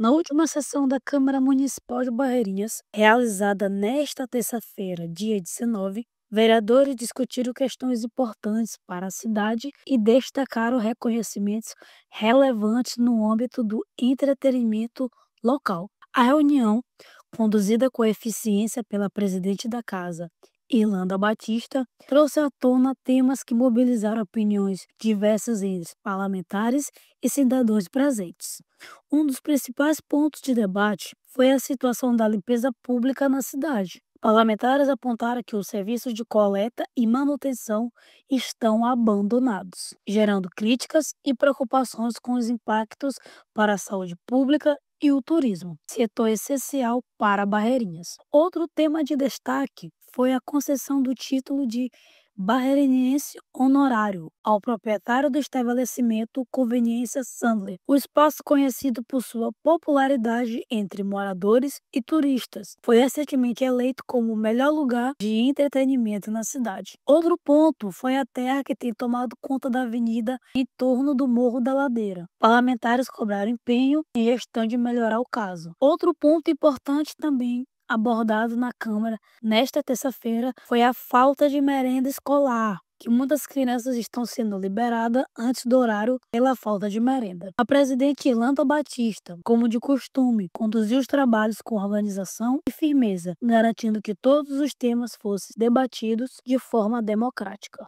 Na última sessão da Câmara Municipal de Barreirinhas, realizada nesta terça-feira, dia 19, vereadores discutiram questões importantes para a cidade e destacaram reconhecimentos relevantes no âmbito do entretenimento local. A reunião, conduzida com eficiência pela presidente da casa Irlanda Batista trouxe à tona temas que mobilizaram opiniões diversas entre parlamentares e cidadãos presentes. Um dos principais pontos de debate foi a situação da limpeza pública na cidade. Parlamentares apontaram que os serviços de coleta e manutenção estão abandonados, gerando críticas e preocupações com os impactos para a saúde pública e o turismo, setor essencial para Barreirinhas. Outro tema de destaque foi a concessão do título de Barreirense honorário ao proprietário do estabelecimento Conveniência Sandler, o espaço conhecido por sua popularidade entre moradores e turistas. Foi recentemente eleito como o melhor lugar de entretenimento na cidade. Outro ponto foi a terra que tem tomado conta da avenida em torno do Morro da Ladeira. Parlamentares cobraram empenho em gestão de melhorar o caso. Outro ponto importante também abordado na Câmara nesta terça-feira foi a falta de merenda escolar, que muitas crianças estão sendo liberadas antes do horário pela falta de merenda. A presidente Ilanta Batista, como de costume, conduziu os trabalhos com organização e firmeza, garantindo que todos os temas fossem debatidos de forma democrática.